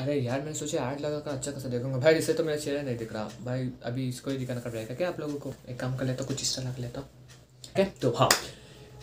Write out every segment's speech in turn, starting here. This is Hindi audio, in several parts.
अरे यार मैंने सोचा आठ लगा का अच्छा खासा देखूंगा भाई इससे तो मेरा चेहरा नहीं दिख रहा भाई अभी इसको ही दिखाना पड़ेगा क्या आप लोगों को एक काम कर लेता कुछ इस तरह कर लेता हूँ तो हाँ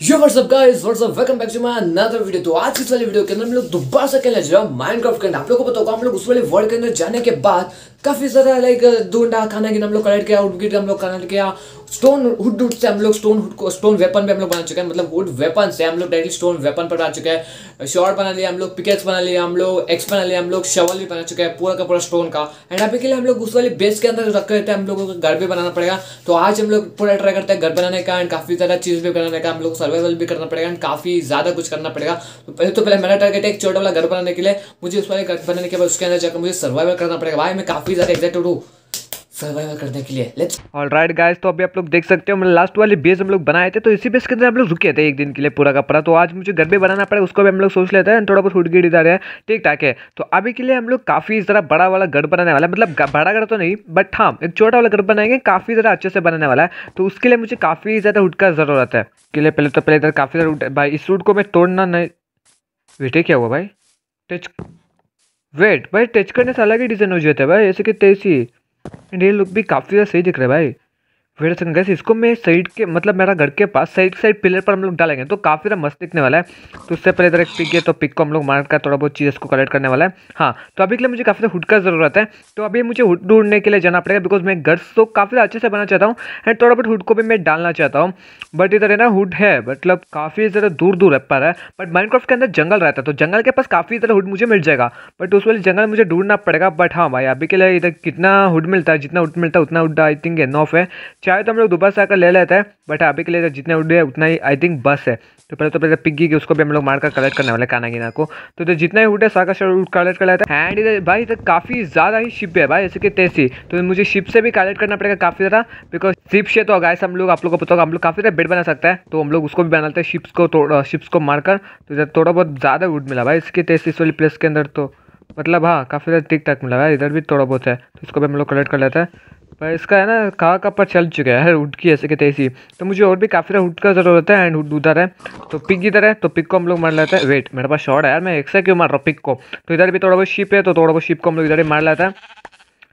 yo what's up guys what's up welcome back to my another video तो आज इस वाले वीडियो के अंदर हम लोग दोबारा से खेलने जा रहे हैं माइनक्राफ्ट के अंदर आप लोगों को बताऊंगा हम लोग उस वाले वर्ल्ड के अंदर जाने के बाद काफी सारा लाइक ढूंढा खाना कि हम लोग कलेक्ट किया आउटगिट हम लोग कलेक्ट किया स्टोन हुड हुड से हम लोग स्टोन हुड को स्टोन वेपन पे हम लोग बना चुके हैं मतलब हुड वेपन से हम लोग डायरेक्टली स्टोन वेपन पर बना चुके हैं शॉर्ट बना लिया हम लोग पिकेट्स बना लिया हम लोग एक्स बना लिया हम लोग शवल भी बना चुके हैं पूरा का पूरा स्टोन का एंड अभी के लिए हम लोग उस वाले बेस के अंदर रख रहे हैं हम लोगों को घर भी बनाना पड़ेगा तो आज हम लोग पूरा ट्राई करते हैं घर बनाने का एंड काफ़ी ज़्यादा चीज़ भी बनाने का हम लोग सर्वाइवल भी करना पड़ेगा एंड काफ़ी ज़्यादा कुछ करना पड़ेगा तो पहले तो पहले मेरा टारगेट है एक छोटा वाला घर बनाने के लिए मुझे उस वाले घर बनाने के बाद उसके अंदर जाकर मुझे सर्वाइवल करना पड़ेगा भाई मैं काफ़ी ज़्यादा एक्साइटेड हूँ तो, तो, तो आज मुझे घर पे है तो अभी के लिए हम लोग काफ़ी बड़ा वाला घर बनाने वाला मतलब बड़ा घर तो नहीं बट हाँ एक छोटा वाला घर बनाएंगे काफ़ी ज़रा अच्छे से बनाने वाला तो उसके लिए मुझे काफ़ी ज़्यादा हुड ज़रूरत है के लिए पहले तो पहले इधर काफ़ी ज़्यादा इस रूट को तोड़ना नहीं बेटे क्या भाई टच वेट भाई टच करने से अलग ही डिज़ाइन हो है भाई ऐसे कि एंड ये लुक भी काफी सही दिख रहा है भाई। फिर गैस इसको मैं साइड के मतलब मेरा घर के पास साइड साइड पिलर पर हम लोग डालेंगे तो काफ़ी ज़्यादा मस्त दिखने वाला है तो उससे पहले इधर एक पिक है तो पिक को हम लोग मार कर थोड़ा बहुत चीज़ इसको कलेक्ट करने वाला है हाँ तो अभी के लिए मुझे काफ़ी ज़्यादा हुड का ज़रूरत है तो अभी मुझे हुड ढूंढने के लिए जाना पड़ेगा बिकॉज मैं घर तो काफ़ी अच्छे से बनाना चाहता हूँ एंड थोड़ा बहुत हुड को भी मैं डालना चाहता हूँ बट इधर है ना हुड है मतलब काफ़ी ज़्यादा दूर दूर पर है बट माइनक्राफ्ट के अंदर जंगल रहता है तो जंगल के पास काफ़ी ज़्यादा हुड मुझे मिल जाएगा बट उस वाले जंगल मुझे ढूंढना पड़ेगा बट हाँ भाई अभी के लिए इधर कितना हुड मिलता है जितना हुड मिलता है उतना हुड आई थिंक एन ऑफ है चाहे तो हम लोग दोपहर से आकर ले लेते हैं बट हाँ, अभी के लिए तो जितने उड़े उतना ही आई थिंक बस है तो पहले तो पहले पिग्गी की उसको भी हम लोग मारकर कलेक्ट करने वाले काना गिना को तो, तो जितना ही उठे साका शर कलेक्ट कर लेते हैं एंड इधर भाई इधर काफ़ी ज़्यादा ही शिप है भाई जैसे कि तेसी तो मुझे शिप से भी कलेक्ट करना पड़ेगा काफ़ी ज़्यादा बिकॉज शिप से तो गाय हम लोग आप लोग को पता होगा हम लोग काफ़ी ज़्यादा बेड बना सकता है तो हम लोग उसको भी बना लेते हैं शिप्स को शिप्स तो, को मारकर तो इधर थोड़ा बहुत ज़्यादा वुड मिला भाई इसके तेसी इस वाली प्लेस के अंदर तो मतलब हाँ काफ़ी ज़्यादा ठीक ठाक मिला भाई इधर भी थोड़ा बहुत है तो इसको भी हम लोग कलेक्ट कर लेते हैं पर इसका है ना कहाँ का पर चल चुका है हुड की ऐसे कहते ऐसी तो मुझे और भी काफ़ी सारा हुड का ज़रूरत है एंड हुड उधर है तो पिक इधर है तो पिक को हम लोग मार लेते हैं वेट मेरे पास शॉर्ट है यार मैं एक से क्यों मार रहा हूँ पिक को तो इधर भी थोड़ा बहुत शिप है तो थोड़ा बहुत शिप को हम लोग इधर ही मार लेते हैं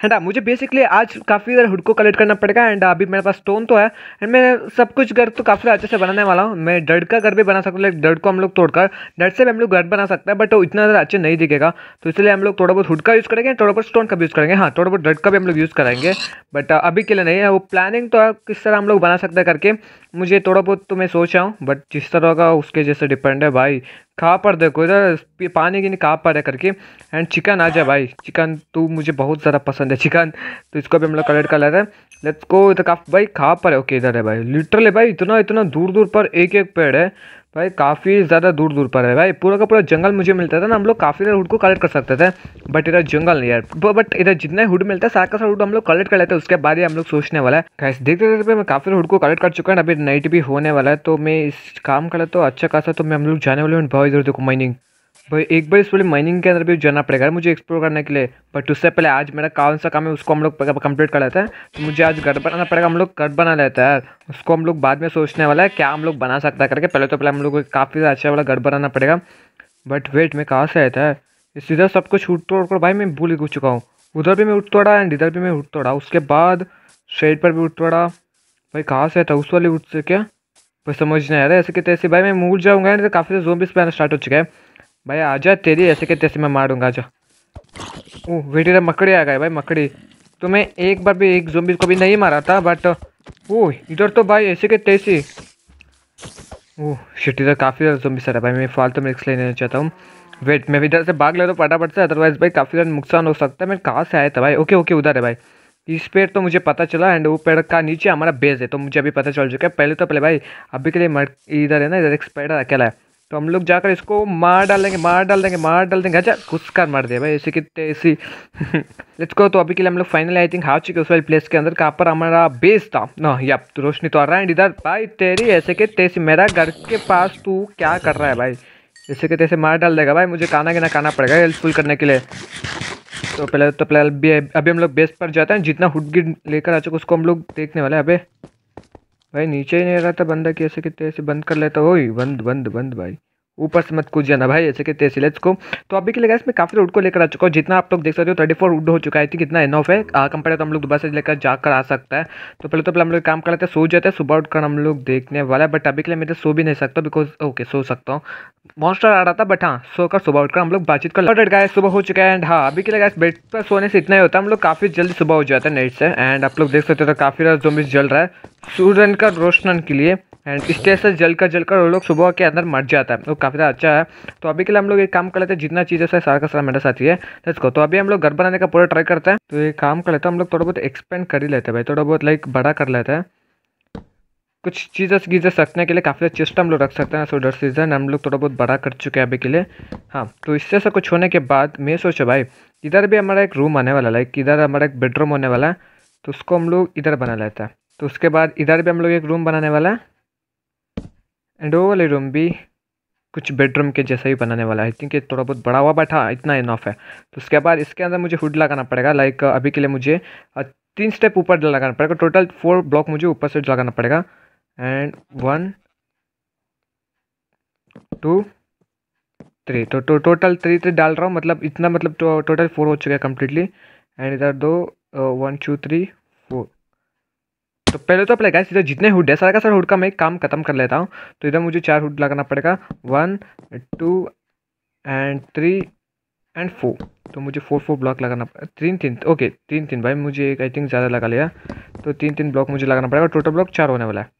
एंड मुझे बेसिकली आज काफ़ी ज़्यादा हुड को कलेक्ट करना पड़ेगा एंड अभी मेरे पास स्टोन तो है एंड मैं सब कुछ घर तो काफ़ी अच्छे से बनाने वाला हूँ मैं डर्ड का घर भी बना सकता हूँ लाइक डर्ड को हम लोग तोड़कर डर्ड से भी हम लोग घर बना सकते हैं बट वो इतना ज़्यादा अच्छे नहीं दिखेगा तो इसलिए हम लोग थोड़ा बहुत हुड का यूज़ करेंगे थोड़ा बहुत स्टोन का भी यूज़ करेंगे हाँ थोड़ा बहुत डर्ड का भी हम लोग यूज़ करेंगे बट अभी के लिए नहीं है वो प्लानिंग तो किस तरह हम लोग बना सकते हैं करके मुझे थोड़ा बहुत तो मैं सोच रहा हूँ बट जिस तरह का उसके जैसे डिपेंड है भाई कहाँ पर देखो इधर पानी नहीं कहाँ पर है करके एंड चिकन आ जाए भाई चिकन तो मुझे बहुत ज़्यादा पसंद है चिकन तो इसको भी हम लोग कलेक्ट कर लेते हैं लेट्स को इधर काफ़ भाई कहाँ पर है ओके इधर है भाई लिटरली भाई इतना इतना दूर दूर पर एक एक पेड़ है भाई काफ़ी ज़्यादा दूर दूर पर है भाई पूरा का पूरा जंगल मुझे मिलता था ना हम लोग काफ़ी सारे हुड को कलेक्ट कर सकते थे बट इधर जंगल नहीं यार बट इधर जितना हुड मिलता है सारा का सारा हुड हम लोग कलेक्ट कर लेते हैं उसके बाद ही हम लोग सोचने वाला है कैसे देखते देखते भाई मैं काफ़ी सारे हुड को कलेक्ट कर चुका है अभी नाइट भी होने वाला है तो मैं इस काम करा तो अच्छा खासा तो मैं हम लोग जाने वाले हूँ भाई इधर देखो माइनिंग भाई एक बार इस पूरे माइनिंग के अंदर भी जाना पड़ेगा मुझे एक्सप्लोर करने के लिए बट उससे पहले आज मेरा कौन सा काम है उसको हम लोग कंप्लीट कर लेते हैं तो मुझे आज घर बनाना पड़ेगा हम लोग घर बना लेते हैं उसको हम लोग बाद में सोचने वाला है क्या हम लोग बना सकता है करके पहले तो पहले हम लोग को काफ़ी अच्छा वाला घर बनाना पड़ेगा बट वेट मैं कहाँ से आया था सीधा सब कुछ उठ तोड़ कर भाई मैं भूल ही चुका हूँ उधर भी मैं उठ तोड़ा एंड इधर भी मैं उठ तोड़ा उसके बाद स्ट्रेट पर भी उठ तोड़ा भाई कहाँ से रहता उस वाले उठ से क्या भाई समझ नहीं आ रहा है ऐसे कहते ऐसे भाई मैं मूल जाऊँगा काफ़ी जो भी इस आना स्टार्ट हो चुका है भाई आजा तेरी ऐसे के तैसे मैं मारूंगा आजा ओह वेटेरा मकड़ी आ गए भाई मकड़ी तो मैं एक बार भी एक जोम्बिस को भी नहीं मारा था बट ओ इधर तो भाई ऐसे के तैसे ओह शिट इधर काफ़ी ज़्यादा जोम्बिस आ रहा है भाई मैं फालतू तो में लेना चाहता हूँ वेट मैं इधर से भाग ले तो फटाफट से अदरवाइज़ भाई काफ़ी ज़्यादा नुकसान हो सकता है मैं कहाँ से आया था भाई ओके ओके उधर है भाई इस पेड़ तो मुझे पता चला एंड वो पेड़ का नीचे हमारा बेस है तो मुझे अभी पता चल चुका है पहले तो पहले भाई अभी के लिए इधर है ना इधर एक स्पेडर अकेला है तो हम लोग जाकर इसको मार डालेंगे मार डाल देंगे मार डाल देंगे अच्छा घुसकर मार दिया भाई ऐसे कितने ऐसी लेट्स को तो अभी के लिए हम लोग फाइनल आई थिंक हार चुके उस वाली प्लेस के अंदर कहाँ पर हमारा बेस था ना या तो रोशनी तो आ रहा है इधर भाई तेरी ऐसे के तेजी मेरा घर के पास तू क्या कर रहा है भाई ऐसे के तैसे मार डाल देगा भाई मुझे काना गिना काना पड़ेगा हेल्पफुल करने के लिए तो पहले तो पहले अभी हम लोग बेस पर जाते हैं जितना हुडगिड लेकर आ चुके उसको हम लोग देखने वाले हैं भाई नीचे ही नहीं रहता बंदा कैसे कितने ऐसे बंद कर लेता हो बंद बंद बंद भाई ऊपर से मत जाना भाई ऐसे कि तेज सिलेट्स को तो अभी के लिए इसमें काफ़ी वुड को लेकर आ चुका हूँ जितना आप लोग देख सकते हो थर्टी फोर वुड हो चुका है कितना इनऑफ है कंपेयर तो हम लोग दोबारा से लेकर जाकर आ सकता है तो पहले तो पहले हम लोग काम कर लेते हैं सो जाते हैं सुबह उठकर हम लोग देखने वाला है बट अभी के लिए मैं तो सो भी नहीं सकता बिकॉज ओके सो सकता हूँ मॉन्स्टर आ रहा था बट हाँ सोकर सुबह उठकर हम लोग बातचीत कर लेट गए सुबह हो चुका है एंड हाँ अभी के लिए बेड पर सोने से इतना ही होता है हम लोग काफ़ी जल्दी सुबह हो जाता है नेट से एंड आप लोग देख सकते हो तो काफ़ी रात मिस जल रहा है सूर्य का रोशन के लिए एंड इस तरह से जल कर जल कर वो लोग सुबह के अंदर मर जाता है वो काफ़ी ज़्यादा अच्छा है तो अभी के लिए हम लोग एक काम कर लेते हैं जितना चीज़ है सारा का सारा मेरे साथ ही है इसको तो अभी हम लोग घर बनाने का पूरा ट्राई करते हैं तो ये काम कर लेते हैं हम लोग थोड़ा बहुत एक्सपेंड कर ही लेते हैं भाई थोड़ा बहुत लाइक बड़ा कर लेते हैं कुछ चीज़ें गीजें सकने के लिए काफ़ी अच्छे सिस्टम लोग रख सकते हैं सो डर सीज़न हम लोग थोड़ा बहुत बड़ा कर चुके हैं अभी के लिए हाँ तो इससे से कुछ होने के बाद मैं सोचा भाई इधर भी हमारा एक रूम आने वाला लाइक इधर हमारा एक बेडरूम होने वाला है तो उसको हम लोग इधर बना लेते हैं तो उसके बाद इधर भी हम लोग एक रूम बनाने वाला है एंड वो वाले रूम भी कुछ बेडरूम के जैसा ही बनाने वाला है आई थिंक ये थोड़ा बहुत बड़ा हुआ बैठा हाँ, इतना इनफ है तो उसके बाद इसके अंदर मुझे हुड लगाना पड़ेगा लाइक अभी के लिए मुझे तीन स्टेप ऊपर लगाना पड़ेगा टोटल फोर ब्लॉक मुझे ऊपर से लगाना पड़ेगा एंड वन टू थ्री तो टो, टोटल थ्री थ्री डाल रहा हूँ मतलब इतना मतलब टोटल तो फोर हो चुका है कम्प्लीटली एंड इधर दो वन टू थ्री फोर तो पहले तो अपने सीधा जितने हुड है सारा का सारा हुड का मैं एक काम खत्म कर लेता हूँ तो इधर मुझे चार हुड लगाना पड़ेगा one two and three and four तो मुझे फोर फोर ब्लॉक लगाना पड़ेगा तीन तीन ओके तीन तीन भाई मुझे एक आई थिंक ज़्यादा लगा लिया तो तीन तीन ब्लॉक मुझे लगाना पड़ेगा टोटल ब्लॉक चार होने वाला है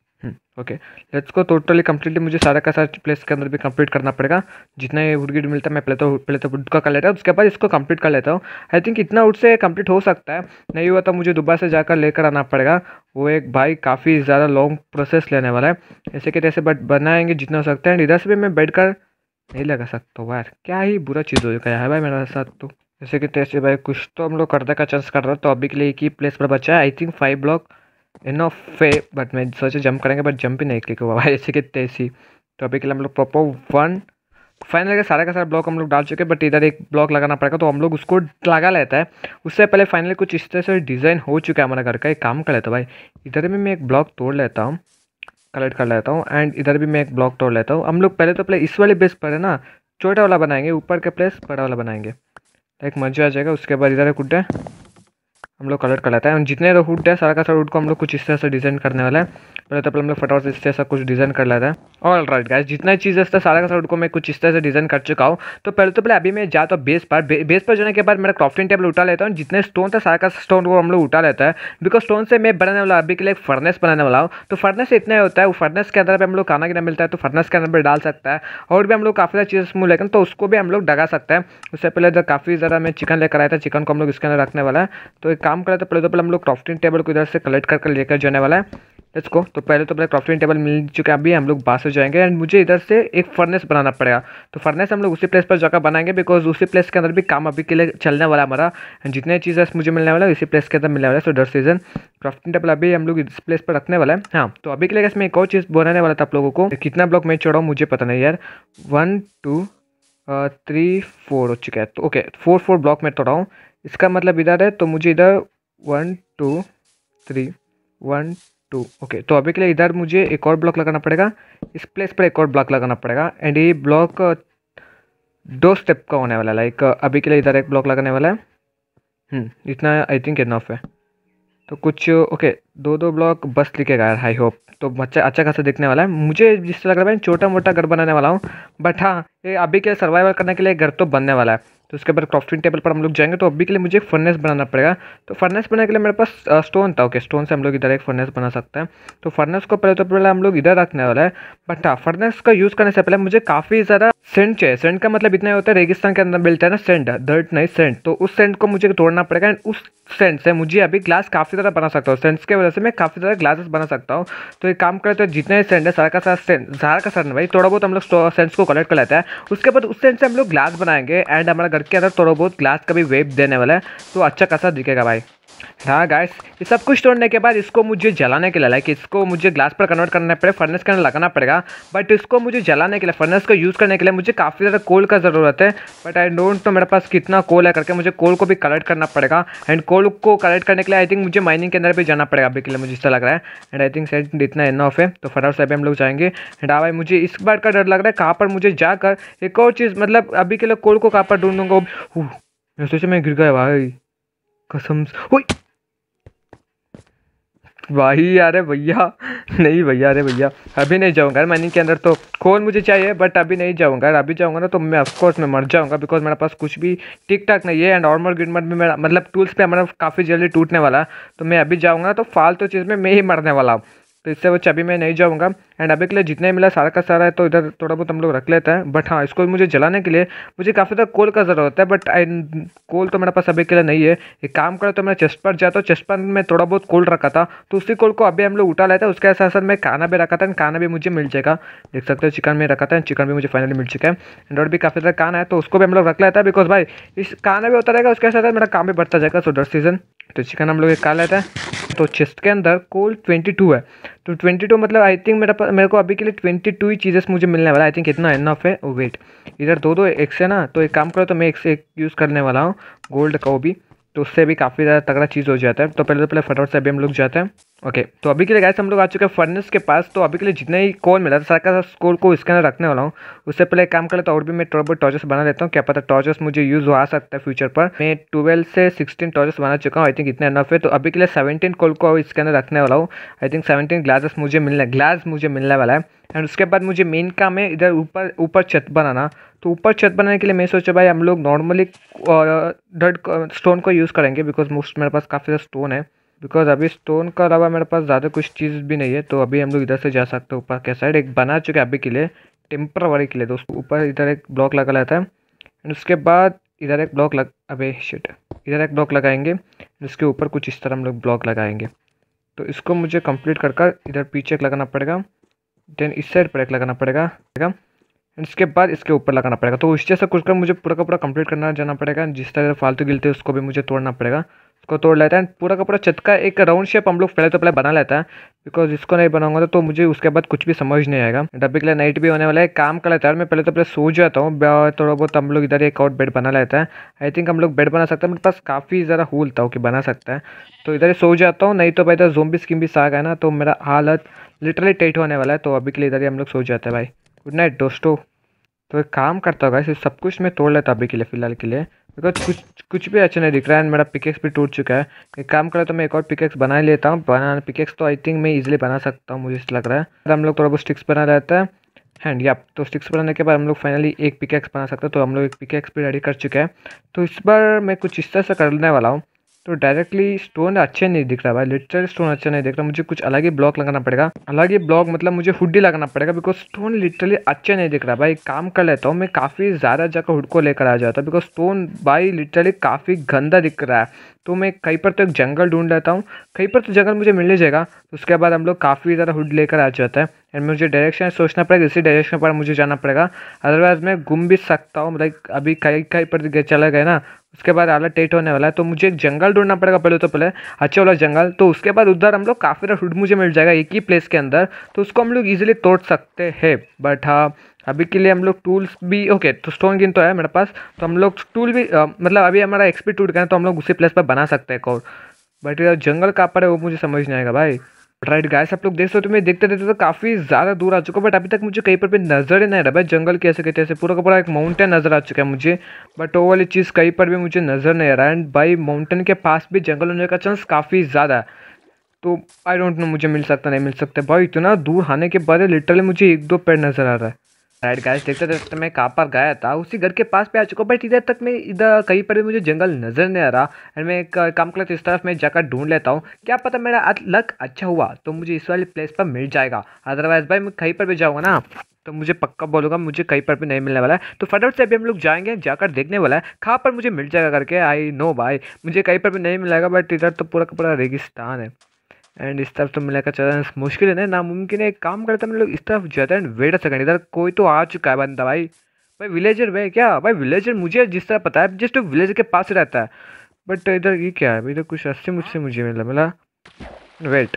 ओके लेट्स को टोटली कम्प्लीटली मुझे सारा का सारा प्लेस के अंदर भी कंप्लीट करना पड़ेगा जितना ये वुड गिड मिलता है मैं पहले तो पहले तो वुड का कर लेता हूँ उसके बाद इसको कंप्लीट कर लेता हूँ आई थिंक इतना वुड से कंप्लीट हो सकता है नहीं हुआ तो मुझे दोबारा से जाकर लेकर आना पड़ेगा वो एक भाई काफ़ी ज़्यादा लॉन्ग प्रोसेस लेने वाला है ऐसे कि तैसे बट बनाएंगे जितना हो सकता है एंड इधर से भी मैं बैठ कर नहीं लगा सकता हूँ यार क्या ही बुरा चीज़ हो गया है भाई मेरे साथ तो ऐसे कि तैसे भाई कुछ तो हम लोग करने का चांस कर रहे हो तो अभी के लिए एक ही प्लेस पर बचा है I think five block enough फे बट मैं सोचे जंप करेंगे बट जंप ही नहीं क्लिक हुआ भाई जैसे कि तेजी तो अभी के लिए हम लोग प्रॉपर वन फाइनल का सारा का सारा ब्लॉक हम लोग डाल चुके हैं बट इधर एक ब्लॉक लगाना पड़ेगा तो हम लोग उसको लगा लेता है उससे पहले फाइनली कुछ इस तरह से डिज़ाइन हो चुका है हमारा घर का एक काम कर लेता भाई इधर भी मैं एक ब्लॉक तोड़ लेता हूँ कलेक्ट कर लेता हूँ एंड इधर भी मैं एक ब्लॉक तोड़ लेता हूँ हम लोग पहले तो पहले इस वाले बेस पर है ना छोटा वाला बनाएंगे ऊपर का प्लेस बड़ा वाला बनाएंगे एक मजा आ जाएगा उसके बाद इधर कुटे हम लोग कलर कराता है जितने हुड तो है सारा का सारा हुड को हम लोग कुछ इस तरह से डिज़ाइन करने वाला है पहले तो हम लोग फटाफट से इस तरह से कुछ डिज़ाइन कर लेता है ऑल राइट गाइस जितना चीज़ था सारा का सारा को मैं कुछ इस तरह से डिज़ाइन कर चुका हूँ तो पहले तो पहले अभी मैं जाता हूँ बेस पर बे, बेस पर जाने के बाद मेरा क्रॉफ्टिंग टेबल उठा लेता हूँ जितने स्टोन था सारा का स्टोन को हम लोग उठा लेता है बिकॉज स्टोन से मैं बनाने वाला अभी के लिए फर्नेस बनाने वाला हूँ तो फर्नेस इतना ही होता है वो फर्नेस के अंदर हम लोग खाना गिरा मिलता है तो फर्नेस के अंदर डाल सकता है और भी हम लोग काफ़ी सारी चीज़ें लेकर तो उसको भी हम लोग डगा सकते हैं उससे पहले जब काफ़ी ज़्यादा मैं चिकन लेकर आया था चिकन को हम लोग इसके अंदर रखने वाला है तो एक काम करा था तो पहले तो पहले हम लोग क्रॉफ्टिंग टेबल को इधर से कलेक्ट करके लेकर जाने वाला है लेट्स गो तो पहले तो अपना क्राफ्टिंग टेबल मिल चुका है अभी हम लोग बाहर से जाएंगे एंड मुझे इधर से एक फर्नेस बनाना पड़ेगा तो फर्नेस हम लोग उसी प्लेस पर जाकर बनाएंगे बिकॉज उसी प्लेस के अंदर भी काम अभी के लिए चलने वाला हमारा एंड जितने चीज़ें मुझे मिलने वाला है इसी प्लेस के अंदर मिलने वाला है सो डर सीजन क्राफ्टिंग टेबल अभी हम लोग इस प्लेस पर रखने वाला है हाँ तो अभी के लिए मैं एक और चीज़ बनाने वाला था आप लोगों को कितना ब्लॉक मैं चढ़ाऊँ मुझे पता नहीं यार वन टू थ्री फोर हो चुका है तो ओके फोर फोर ब्लॉक में तोड़ा हूँ इसका मतलब इधर है तो मुझे इधर one two three one two okay तो अभी के लिए इधर मुझे एक और ब्लॉक लगाना पड़ेगा इस प्लेस पर एक और ब्लॉक लगाना पड़ेगा एंड ये ब्लॉक uh, दो स्टेप का होने वाला है लाइक uh, अभी के लिए इधर एक ब्लॉक लगाने वाला है हम्म, इतना आई थिंक इनफ है तो कुछ ओके दो दो ब्लॉक बस लिखेगा यार आई होप तो बच्चा अच्छा खासा दिखने वाला है मुझे जिससे लग रहा है मैं छोटा मोटा घर बनाने वाला हूँ बट हाँ ये अभी के लिए सर्वाइवल करने के लिए घर तो बनने वाला है तो इसके बाद क्राफ्टिंग टेबल पर हम लोग जाएंगे तो अभी के लिए मुझे एक फर्नेस बनाना पड़ेगा तो फर्नेस बनाने के लिए मेरे पास स्टोन था ओके स्टोन से हम लोग इधर एक फर्नेस बना सकते हैं तो फर्नेस को पहले तो पहले हम लोग इधर रखने वाला है बट हाँ फर्नेस का यूज़ करने से पहले मुझे काफ़ी ज़्यादा सेंट चाहिए सेंट का मतलब इतना होता है रेगिस्तान के अंदर मिलता है ना सेंट दर्ट नहीं सेंट तो उस सेंट को मुझे तोड़ना पड़ेगा एंड उस सेंट से मुझे अभी ग्लास काफ़ी ज़्यादा बना सकता हूँ सेंट्स के वजह से मैं काफ़ी ज़्यादा ग्लासेस बना सकता हूँ तो एक काम करते हैं जितना ही सेंट है सारा का सारा सेंट सारा का सेंट भाई थोड़ा बहुत हम लोग सेंट्स को कलेक्ट कर लेते हैं उसके बाद उस सेंट से हम लोग ग्लास बनाएंगे एंड हमारा करके के थोड़ा बहुत ग्लास का भी वेप देने वाला है तो अच्छा खासा दिखेगा भाई हाँ गाइस ये सब कुछ तोड़ने के बाद इसको मुझे जलाने के लिए लाइक इसको मुझे ग्लास पर कन्वर्ट करना पड़ेगा फर्नेस के अंदर लगाना पड़ेगा बट इसको मुझे जलाने के लिए फर्नेस को यूज़ करने के लिए मुझे काफ़ी ज़्यादा कोल का ज़रूरत है बट आई डोंट नो मेरे पास कितना कोल है करके मुझे कोल को भी कलेक्ट करना पड़ेगा एंड कोल को कलेक्ट करने के लिए आई थिंक मुझे माइनिंग के अंदर भी जाना पड़ेगा अभी के लिए मुझे ऐसा लग रहा है एंड आई थिंक सेट इतना एन ऑफ है तो फटाफट से अभी हम लोग जाएंगे एंड हाँ भाई मुझे इस बार का डर लग रहा है कहाँ पर मुझे जाकर एक और चीज़ मतलब अभी के लिए कोल को कहाँ पर ढूंढूंगा सोचे मैं गिर गया भाई कसम भाई अरे भैया नहीं भैया अरे भैया अभी नहीं जाऊंगा माइनिंग के अंदर तो कौन मुझे चाहिए बट अभी नहीं जाऊंगा अभी जाऊंगा ना तो मैं ऑफकोर्स मैं मर जाऊंगा बिकॉज मेरे पास कुछ भी ठीक ठाक नहीं है एंड नॉर्मल गिडमट में मेरा मतलब टूल्स पे हमारा काफ़ी जल्दी टूटने वाला तो मैं अभी जाऊँगा तो फालतू तो चीज़ में मैं ही मरने वाला हूँ तो इससे वो चाबी मैं नहीं जाऊँगा एंड अभी के लिए जितने मिला सारा का सारा है तो इधर थोड़ा बहुत हम लोग रख लेते हैं बट हाँ इसको मुझे जलाने के लिए मुझे काफ़ी ज़्यादा कोल का ज़रूरत है बट कोल तो मेरे पास अभी के लिए नहीं है एक काम करो तो मैं चेस्ट पर जाता हूँ चेस्ट पर मैं थोड़ा बहुत कोल रखा था तो उसी कोल को अभी हम लोग उठा लेते हैं उसके साथ साथ मैं खाना भी रखा था खाना भी मुझे मिल जाएगा देख सकते हो चिकन में रखा था चिकन भी मुझे फाइनली मिल चुका है एंड और भी काफ़ी सारा काना है तो उसको भी हम लोग रख लेते हैं बिकॉज भाई इस खाना भी होता रहेगा उसके साथ साथ मेरा काम भी बढ़ता जाएगा सो डर सीजन तो चिकन हम लोग एक का लेते हैं तो चेस्ट के अंदर कोल 22 है तो 22 मतलब आई थिंक मेरा मेरे को अभी के लिए 22 ही चीज़ें मुझे मिलने वाला आई थिंक इतना इनफ है वेट इधर दो दो एक से ना तो एक काम करो तो मैं एक से एक यूज़ करने वाला हूँ गोल्ड का वो भी तो उससे भी काफ़ी ज़्यादा तगड़ा चीज़ हो जाता है तो पहले तो पहले फटाफट से अभी हम लोग जाते हैं ओके okay, तो अभी के लिए गैस हम लोग आ चुके हैं फर्नेस के पास तो अभी के लिए जितना ही कॉल मिला था सारा का स्कोर को इसके अंदर रखने वाला हूँ उससे पहले काम कर लेता हूँ और भी मैं थोड़ा बहुत टॉर्चेस बना लेता हूँ क्या पता टॉर्चेस मुझे यूज़ हो आ सकता है फ्यूचर पर मैं ट्वेल्व से सिक्सटीन टॉर्चेस बना चुका हूँ आई थिंक इतना नफ है तो अभी के लिए सेवेंटीन कोल को इसके अंदर रखने वाला हूँ आई थिंक सेवेंटीन ग्लासेस मुझे मिलने ग्लास मुझे मिलने वाला है एंड उसके बाद मुझे मेन काम है इधर ऊपर ऊपर छत बनाना तो ऊपर छत बनाने के लिए मैं सोचा भाई हम लोग नॉर्मली डट स्टोन को यूज़ करेंगे बिकॉज मोस्ट मेरे पास काफ़ी ज़्यादा स्टोन है बिकॉज अभी स्टोन का अलावा मेरे पास ज़्यादा कुछ चीज़ भी नहीं है तो अभी हम लोग इधर से जा सकते हैं ऊपर के साइड एक बना चुके अभी के लिए वाले के लिए दोस्तों ऊपर इधर एक ब्लॉक लगा लेता है एंड उसके बाद इधर एक ब्लॉक लग अबे शिट इधर एक ब्लॉक लगाएंगे इसके ऊपर कुछ इस तरह हम लोग ब्लॉक लगाएंगे तो इसको मुझे कंप्लीट कर कर इधर पीछे एक लगाना पड़ेगा देन इस साइड पर एक लगाना पड़ेगा एंड इसके बाद इसके ऊपर लगाना पड़ेगा तो उस जैसा कुछ कर मुझे पूरा का पूरा कंप्लीट करना जाना पड़ेगा जिस तरह फालतू गिलते उसको भी मुझे तोड़ना पड़ेगा इसको तोड़ लेते हैं पूरा का पूरा छत का एक राउंड शेप हम लोग पहले तो पहले बना लेता है बिकॉज इसको नहीं बनाऊंगा तो, तो मुझे उसके बाद कुछ भी समझ नहीं आएगा डब्बे के लिए नाइट भी होने वाला है काम कर लेता है मैं पहले तो पहले सो जाता हूँ थोड़ा बहुत हम लोग इधर एक और बेड बना लेता है आई थिंक हम लोग बेड बना सकते हैं मेरे पास काफ़ी ज़रा होल था कि बना सकता है तो इधर ही सो जाता हूँ नहीं तो भाई इधर जोम्बी स्कीम भी साग है ना तो मेरा हालत लिटरली टाइट होने वाला है तो अभी के लिए इधर ही हम लोग सो जाते हैं भाई गुड नाइट दोस्तों तो एक काम करता होगा इसे सब कुछ मैं तोड़ लेता अभी के लिए फ़िलहाल के लिए बिकॉज कुछ कुछ भी अच्छा नहीं दिख रहा है मेरा पिकेक्स भी टूट चुका है एक काम करें तो मैं एक और पिकेक्स बना ही लेता हूँ बना पिकेक्स तो आई थिंक मैं इजीली बना सकता हूँ मुझे लग रहा है तो हम लोग थोड़ा बहुत स्टिक्स बना रहता है हैंड या तो स्टिक्स बनाने के बाद हम लोग फाइनली एक पिकेक्स बना सकते हैं तो हम लोग एक पिकेक्स भी रेडी कर चुके हैं तो इस बार मैं कुछ इस तरह से करने वाला हूँ तो डायरेक्टली स्टोन अच्छे नहीं दिख रहा भाई लिटरल स्टोन अच्छा नहीं दिख रहा मुझे कुछ अलग ही ब्लॉक लगाना पड़ेगा अलग ही ब्लॉक मतलब मुझे हुडी लगाना पड़ेगा बिकॉज स्टोन लिटरली अच्छे नहीं दिख रहा भाई काम कर लेता हूँ मैं काफ़ी ज़्यादा जगह हुड को लेकर आ जाता बिकॉज स्टोन भाई लिटरली काफ़ी गंदा दिख रहा है तो मैं कहीं पर तो एक जंगल ढूंढ लेता हूँ कहीं पर तो जंगल मुझे मिल जाएगा उसके बाद हम लोग काफ़ी ज़्यादा हुड लेकर आ जाता है एंड मुझे डायरेक्शन सोचना पड़ेगा इसी डायरेक्शन पर मुझे जाना पड़ेगा अदरवाइज मैं घूम भी सकता हूँ लाइक अभी कहीं कहीं पर चला गया ना उसके बाद आला टेट होने वाला है तो मुझे एक जंगल ढूंढना पड़ेगा पहले तो पहले अच्छे वाला जंगल तो उसके बाद उधर हम लोग काफ़ी हुड मुझे मिल जाएगा एक ही प्लेस के अंदर तो उसको हम लोग ईजिली तोड़ सकते हैं बट हाँ अभी के लिए हम लोग टूल्स भी ओके तो स्टोन गिन तो है मेरे पास तो हम लोग टूल भी आ, मतलब अभी हमारा एक्सपी टूट गया तो हम लोग उसी प्लेस पर बना सकते हैं एक और बट जंगल कहाँ पर है वो मुझे समझ नहीं आएगा भाई राइट गाइस आप लोग देख सकते हो मैं देखते रहते तो काफी ज्यादा दूर आ चुका बट अभी तक मुझे कहीं पर भी नजर ही नहीं रहा भाई जंगल कैसे कहते ऐसे पूरा का पूरा एक माउंटेन नजर आ चुका है मुझे बट वो वाली चीज़ कहीं पर भी मुझे नजर नहीं आ रहा एंड भाई माउंटेन के पास भी जंगल होने का चांस काफ़ी ज़्यादा है तो आई डोंट नो मुझे मिल सकता नहीं मिल सकता भाई इतना दूर आने के बाद लिटरली मुझे एक दो पेड़ नज़र आ रहा है राइट गाइस देखते देखते मैं कहाँ पर गया था उसी घर के पास पे आ चुका बट इधर तक मैं इधर कहीं पर भी मुझे जंगल नज़र नहीं आ रहा एंड मैं एक काम करता इस तरफ मैं जाकर ढूंढ लेता हूँ क्या पता मेरा लक अच्छा हुआ तो मुझे इस वाले प्लेस पर मिल जाएगा अदरवाइज़ भाई मैं कहीं पर भी जाऊँगा ना तो मुझे पक्का बोलूँगा मुझे कहीं पर भी नहीं मिलने वाला है तो फटाफट से अभी हम लोग जाएंगे जाकर देखने वाला है कहाँ पर मुझे मिल जाएगा करके आई नो भाई मुझे कहीं पर भी नहीं मिलेगा बट इधर तो पूरा का पूरा रेगिस्तान है एंड इस तरफ तो मिलाकर चलना मुश्किल है ना नामुमकिन है एक काम करते हैं हम लोग इस तरफ जाते हैं वेट अ सेकंड इधर कोई तो आ चुका है बंदा भाई भाई विलेजर भाई क्या भाई विलेजर मुझे जिस तरह पता है जस्ट विलेज के पास रहता है बट इधर ये क्या है इधर तो कुछ अस्सी मुझसे मुझे मिला मिला वेट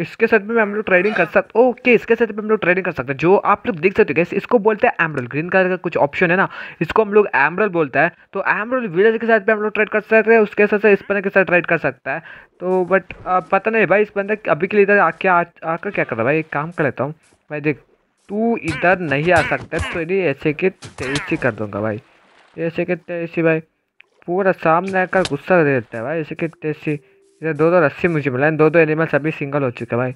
इसके साथ में हम लोग ट्रेडिंग कर सकते ओके इसके साथ में हम लोग ट्रेडिंग कर सकते हैं जो आप लोग देख सकते हो कैसे इसको बोलते हैं एमरल ग्रीन कलर का कुछ ऑप्शन है ना इसको हम लोग एमरल बोलते हैं तो एमरल विलेज के साथ भी हम लोग ट्रेड कर सकते हैं उसके साथ इस बंदे के साथ ट्रेड कर सकता है तो बट पता नहीं भाई इस बंदा अभी के लिए इधर तो आके आकर क्या कर रहा है भाई एक काम कर लेता हूँ भाई देख तू इधर नहीं आ सकता तो ये ऐसे के तेईसी कर दूँगा भाई ऐसे के तेईसी भाई पूरा सामने आकर गुस्सा दे देता है भाई ऐसे के तेईसी इधर दो दो रस्सी मुझे मिला है दो दो एनिमल सभी सिंगल हो चुके हैं भाई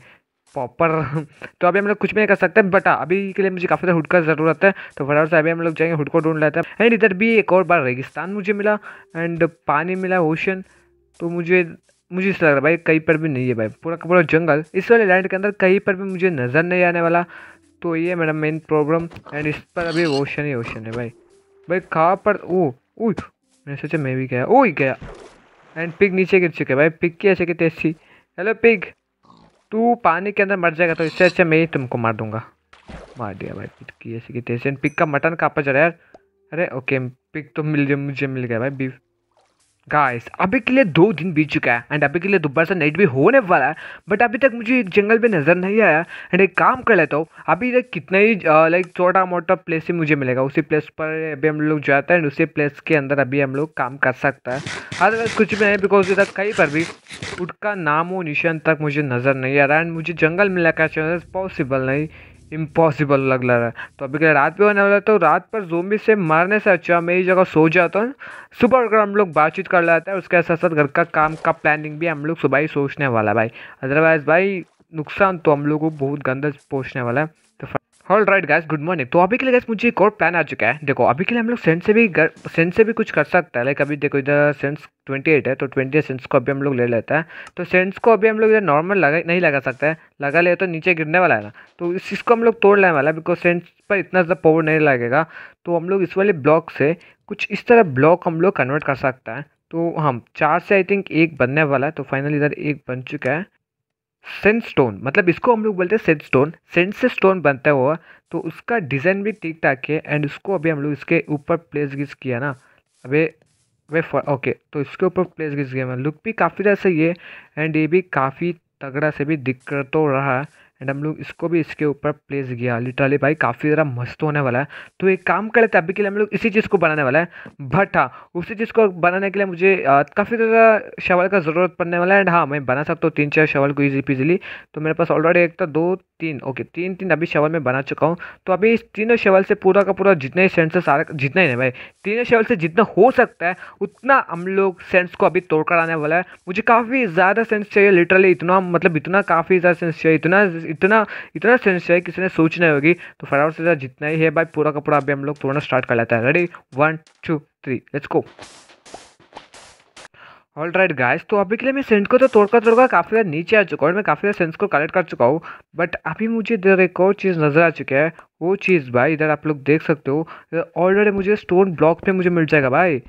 प्रॉपर तो अभी हम लोग कुछ भी नहीं कर सकते बट हाँ, अभी के लिए मुझे काफ़ी हुड का ज़रूरत है तो फटाफट से अभी हम लोग जाएंगे हुड को ढूंढ लेते हैं एंड इधर भी एक और बार रेगिस्तान मुझे मिला एंड पानी मिला ओशन तो मुझे मुझे इस लग रहा है भाई कहीं पर भी नहीं है भाई पूरा का पूरा जंगल इस वाले लैंड के अंदर कहीं पर भी मुझे नज़र नहीं आने वाला तो ये मेरा मेन प्रॉब्लम एंड इस पर अभी ओशन ही ओशन है भाई भाई कहाँ पर ओ ओ मैंने सोचा मैं भी गया ओ ही गया एंड पिग नीचे गिर चुके भाई पिग की ऐसे की तेजी हेलो पिग तू पानी के अंदर मर जाएगा तो इससे अच्छा मैं ही तुमको मार दूंगा मार दिया भाई पिग की ऐसे की तेजी एंड पिग का मटन कापा जा रहा है यार अरे ओके पिग तो मिल मुझे मिल गया भाई बीफ गाइस अभी के लिए दो दिन बीत चुका है एंड अभी के लिए दोबारा से नाइट भी होने वाला है बट अभी तक मुझे एक जंगल पे नज़र नहीं आया एंड एक काम कर लेता हूँ अभी तक कितना ही लाइक छोटा मोटा प्लेस ही मुझे मिलेगा उसी प्लेस पर अभी हम लोग जाते हैं एंड उसी प्लेस के अंदर अभी हम लोग काम कर सकते हैं अदरवाइज कुछ भी नहीं बिकॉज इधर कहीं पर भी का नाम व निशान तक मुझे नज़र नहीं आ रहा एंड मुझे जंगल मिलने का चांसेस पॉसिबल नहीं इम्पॉसिबल लग रहा है तो अभी क्या रात पे होने वाला है तो रात पर जोम्बी से मारने से अच्छा मैं ही जगह सो जाता हूँ सुबह उठकर हम लोग बातचीत कर लेते हैं उसके साथ साथ घर का काम का प्लानिंग भी हम लोग सुबह ही सोचने वाला है भाई अदरवाइज़ भाई नुकसान तो हम लोग को बहुत गंदा पहुँचने वाला है all right guys good morning तो अभी के लिए गैस मुझे एक और प्लान आ चुका है देखो अभी के लिए हम लोग सेंस से भी सेंस से भी कुछ कर सकता है लाइक अभी देखो इधर सेंस ट्वेंटी एट है तो ट्वेंटी सेंस को अभी हम लोग ले लेते हैं तो सेंस को अभी हम लोग इधर नॉर्मल लगा नहीं लगा सकते हैं लगा ले तो नीचे गिरने वाला है ना तो इस इसको हम लोग तोड़ लेने वाला है बिकॉज सेंस पर इतना ज़्यादा पावर नहीं लगेगा तो हम लोग इस वाले ब्लॉक से कुछ इस तरह ब्लॉक हम लोग कन्वर्ट कर सकते हैं तो हम चार से आई थिंक एक बनने वाला है तो फाइनली इधर एक बन चुका है सेंट स्टोन मतलब इसको हम लोग बोलते हैं सेंट स्टोन सेंट से स्टोन बनता हुआ तो उसका डिज़ाइन भी ठीक ठाक है एंड उसको अभी हम लोग इसके ऊपर प्लेस गिज किया ना अबे वे फॉर ओके तो इसके ऊपर प्लेस गिज किया लुक भी काफ़ी ज़्यादा अच्छा सही है एंड ये भी काफ़ी तगड़ा से भी दिक्कत तो रहा एंड हम लोग इसको भी इसके ऊपर प्लेस किया लिटरली भाई काफ़ी ज़रा मस्त होने वाला है तो एक काम कर लेते हैं अभी के लिए हम लोग इसी चीज़ को बनाने वाला है बट हाँ उसी चीज़ को बनाने के लिए मुझे काफ़ी ज़्यादा शवल का ज़रूरत पड़ने वाला है एंड हाँ मैं बना सकता हूँ तीन चार शवल को ईजी पीजिली तो मेरे पास ऑलरेडी एक था तो दो तीन ओके तीन तीन अभी शवल मैं बना चुका हूँ तो अभी इस तीनों शवल से पूरा का पूरा जितने ही सेंस सारा जितना ही नहीं भाई तीनों शवल से जितना हो सकता है उतना हम लोग सेंस को अभी तोड़कर आने वाला है मुझे काफ़ी ज़्यादा सेंस चाहिए लिटरली इतना मतलब इतना काफ़ी ज़्यादा सेंस चाहिए इतना इतना इतना सेंस है किसी ने सोचना होगी तो फटाफट से जितना ही है भाई पूरा कपड़ा अभी हम लोग तोड़ना स्टार्ट कर लेते हैं ready one two three let's go all right guys तो अभी के लिए मैं सेंट को तो तोड़कर तोड़कर काफ़ी ज़्यादा नीचे आ चुका हूँ और मैं काफ़ी ज़्यादा सेंस को कलेक्ट कर चुका हूँ बट अभी मुझे इधर एक और चीज़ नज़र आ चुकी है वो चीज़ भाई इधर आप लोग देख सकते हो ऑलरेडी मुझे स्टोन ब्लॉक पे मुझे मिल जाएगा भाई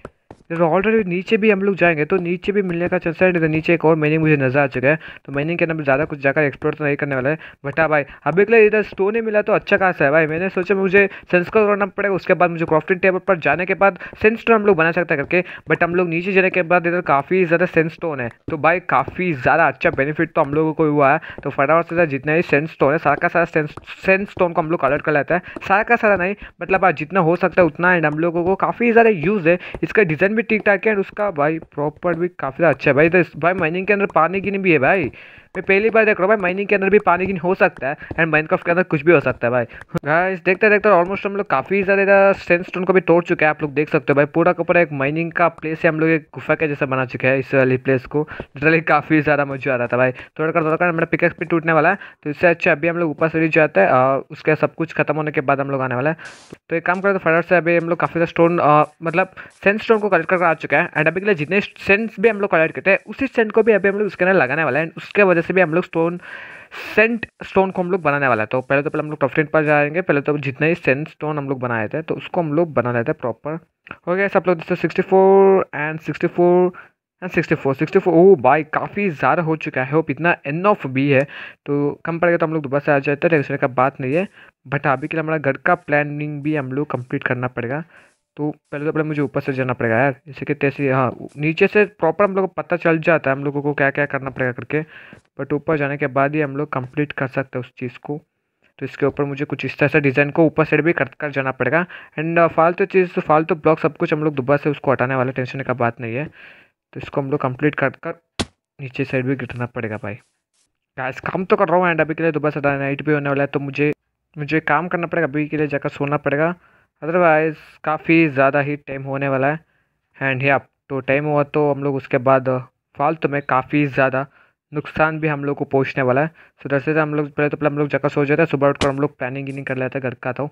ऑलरेडी नीचे भी हम लोग जाएंगे तो नीचे भी मिलने का चांस है तो नीचे एक और मैनिंग मुझे नजर आ चुका है तो मैनिंग के अंदर ज़्यादा कुछ जाकर एक्सप्लोर तो नहीं करने वाला है बटा हाँ भाई अभी के लिए इधर स्टोन ही मिला तो अच्छा खासा है भाई मैंने सोचा मुझे सेंसकल करना पड़ेगा उसके बाद मुझे क्रॉफ्टिंग टेबल पर जाने के बाद सेंस स्टोन हम लोग बना सकते हैं करके बट हम लोग नीचे जाने के बाद इधर काफ़ी ज़्यादा सेंस स्टोन है तो भाई काफ़ी ज़्यादा अच्छा बेनिफिट तो हम लोगों को हुआ है तो फटाफट से जितना ही सेंस स्टोन है सारा का सारा सेंस सेंस स्टोन को हम लोग कलेक्ट कर लेते हैं सारा का सारा नहीं मतलब हाँ, जितना हो सकता है उतना एंड हम लोगों को काफ़ी ज़्यादा यूज़ है इसका डिज़ाइन भी ठीक ठाक है और उसका भाई प्रॉपर भी काफ़ी अच्छा है भाई तो भाई माइनिंग के अंदर पानी की नहीं भी है भाई मैं पहली बार देख रहा हूँ भाई माइनिंग के अंदर भी पानी की हो सकता है एंड माइनक्राफ्ट के अंदर कुछ भी हो सकता है भाई गाइस देखते देखते ऑलमोस्ट हम लोग काफ़ी ज़्यादा सेंड स्टोन को भी तोड़ चुके हैं आप लोग देख सकते हो भाई पूरा का पूरा एक माइनिंग का प्लेस है हम लोग एक गुफा के जैसा बना चुके हैं इस वाली प्लेस को लिटरली काफ़ी ज़्यादा मजा आ रहा था भाई थोड़ा कर थोड़ा कर मेरा पिकअप भी टूटने वाला है तो इससे अच्छा अभी हम लोग ऊपर भी जाते हैं और उसके सब कुछ खत्म होने के बाद हम लोग आने वाला है तो एक काम करते तो फटाफट से अभी हम लोग काफ़ी ज्यादा स्टोन मतलब सेंड स्टोन को कलेक्ट करके आ चुका है एंड अभी के लिए जितने सेंट्स भी हम लोग कलेक्ट करते हैं उसी सेंट को भी अभी हम लोग उसके अंदर लगाने वाला है उसके वजह से भी हम लोग स्टोन सेंट स्टोन को हम लोग बनाने वाला है तो पहले तो पहले हम लोग टॉप पर जाएंगे पहले तो जितने ही सेंट स्टोन हम लोग बनाए थे तो उसको हम लोग बना लेते हैं प्रॉपर हो गया सब लोग sixty four and sixty four and sixty four sixty four ओ बाई काफ़ी ज़्यादा हो चुका है होप इतना एन ऑफ भी है तो कम पड़ेगा तो हम लोग दोबारा से आ जाते हैं टेंशन का बात नहीं है बट अभी के लिए हमारा घर का प्लानिंग भी हम लोग कंप्लीट करना पड़ेगा तो पहले तो पहले मुझे ऊपर से जाना पड़ेगा यार जैसे कि तैसे हाँ नीचे से प्रॉपर हम लोग को पता चल जाता है हम लोगों को क्या क्या करना पड़ेगा करके बट ऊपर जाने के बाद ही हम लोग कंप्लीट कर सकते हैं उस चीज़ को तो इसके ऊपर मुझे कुछ इस तरह से डिज़ाइन को ऊपर साइड भी कर कर जाना पड़ेगा एंड uh, फालतू तो चीज़ फालतू तो ब्लॉक सब कुछ हम लोग दोबारा से उसको हटाने वाले टेंशन का बात नहीं है तो इसको हम लोग कम्प्लीट कर कर नीचे साइड भी गिरना पड़ेगा भाई गैस काम तो कर रहा हूँ एंड अभी के लिए दोबारा से नाइट भी होने वाला है तो मुझे मुझे काम करना पड़ेगा अभी के लिए जाकर सोना पड़ेगा अदरवाइज़ काफ़ी ज़्यादा ही टाइम होने वाला है एंड या तो टाइम हुआ तो हम लोग उसके बाद uh, फालतू में काफ़ी ज़्यादा नुकसान भी हम लोग को पहुँचने वाला है सो से हम लोग पहले तो पहले हम लोग जगह सोच जाते हैं सुबह उठकर हम लोग प्लानिंग ही कर लेते हैं घर का तो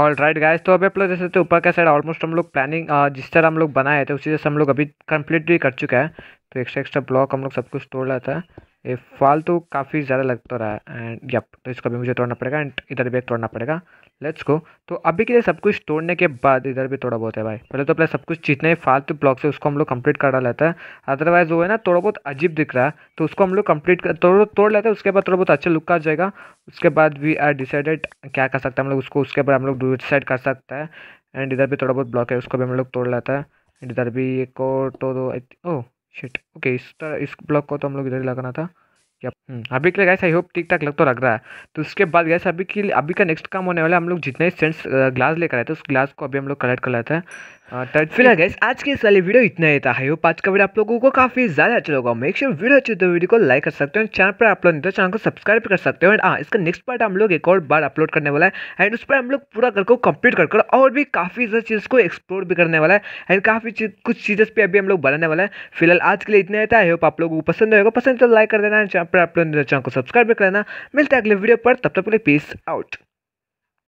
ऑल राइट गाइस तो अभी अपना जैसे तो ऊपर का साइड ऑलमोस्ट हम लोग प्लानिंग uh, जिस तरह हम लोग बनाए थे उसी तरह से हम लोग अभी कंप्लीट भी कर चुके हैं तो एक्स्ट्रा एक्स्ट्रा ब्लॉक हम लोग सब कुछ तोड़ लेता है ये फालतू काफ़ी ज़्यादा लगता रहा है एंड यप तो इसको भी मुझे तोड़ना पड़ेगा एंड इधर भी एक तोड़ना पड़ेगा लेट्स को तो अभी के लिए सब कुछ तोड़ने के बाद इधर भी थोड़ा बहुत है भाई पहले तो अपना सब कुछ जितने फालतू ब्लॉक से उसको हम लोग कंप्लीट करा लेता है अदरवाइज वो है ना थोड़ा बहुत अजीब दिख रहा है तो उसको हम लोग कंप्लीट कर तोड़ तोड़ लेते हैं उसके बाद थोड़ा बहुत अच्छा लुक आ जाएगा उसके बाद वी आर डिसाइडेड क्या कर सकते हैं हम लोग उसको उसके बाद हम लोग डिसाइड कर सकते हैं एंड इधर भी थोड़ा बहुत ब्लॉक है उसको भी हम लोग तोड़ लेता है इधर भी एक और तो दो ओ शिट ओके इस तरह इस ब्लॉक को तो हम लोग इधर ही लगाना था Hmm. अभी के लिए गैस आई होप ठीक ठाक लग तो लग रहा है तो उसके बाद गैस अभी की अभी का नेक्स्ट काम होने वाला है हम लोग जितने सेंस ग्लास लेकर आए थे उस ग्लास को अभी हम लोग कलेक्ट कर लेते हैं हाँ, फिलहाल गैस आज के इस वाले वीडियो इतना ही था आई पाँच आज का वीडियो आप लोगों को काफी ज्यादा अच्छा लगा मेक श्योर वीडियो अच्छी तो वीडियो को लाइक कर सकते हैं चैनल पर आप लोग तो चैनल को सब्सक्राइब कर सकते हैं हाँ इसका नेक्स्ट पार्ट हम लोग एक और बार अपलोड करने वाला है एंड उस पर हम लोग पूरा करके कम्प्लीट कर और भी काफी ज्यादा चीज़ को एक्सप्लोर भी करने वाला है एंड काफी कुछ चीज़ें पे अभी हम लोग बनाने वाला है फिलहाल आज के लिए इतना ही था आई होप आप लोगों को पसंद होगा पसंद तो लाइक कर देना चैनल पर आप लोग चैनल तो को सब्सक्राइब कर लेना मिलता है अगले वीडियो पर तब तक के लिए पीस आउट